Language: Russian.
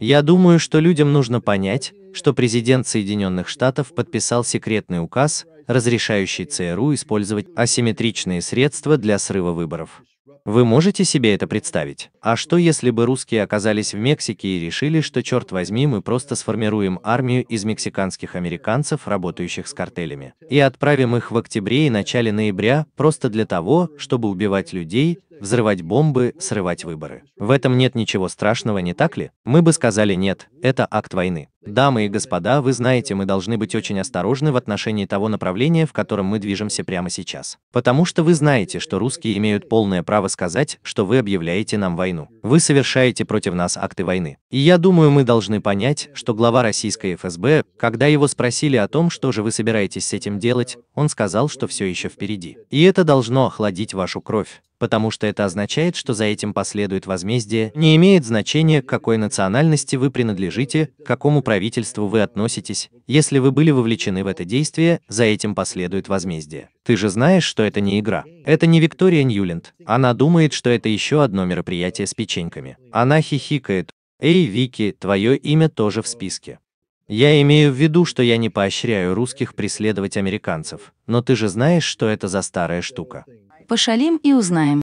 Я думаю, что людям нужно понять, что президент Соединенных Штатов подписал секретный указ, разрешающий ЦРУ использовать асимметричные средства для срыва выборов. Вы можете себе это представить? А что если бы русские оказались в Мексике и решили, что черт возьми, мы просто сформируем армию из мексиканских американцев, работающих с картелями, и отправим их в октябре и начале ноября просто для того, чтобы убивать людей, взрывать бомбы, срывать выборы. В этом нет ничего страшного, не так ли? Мы бы сказали нет, это акт войны. Дамы и господа, вы знаете, мы должны быть очень осторожны в отношении того направления, в котором мы движемся прямо сейчас. Потому что вы знаете, что русские имеют полное право сказать, что вы объявляете нам войну. Вы совершаете против нас акты войны. И я думаю, мы должны понять, что глава российской ФСБ, когда его спросили о том, что же вы собираетесь с этим делать, он сказал, что все еще впереди. И это должно охладить вашу кровь потому что это означает, что за этим последует возмездие, не имеет значения, к какой национальности вы принадлежите, к какому правительству вы относитесь, если вы были вовлечены в это действие, за этим последует возмездие. Ты же знаешь, что это не игра. Это не Виктория Ньюленд. Она думает, что это еще одно мероприятие с печеньками. Она хихикает. Эй, Вики, твое имя тоже в списке. Я имею в виду, что я не поощряю русских преследовать американцев, но ты же знаешь, что это за старая штука. Пошалим и узнаем.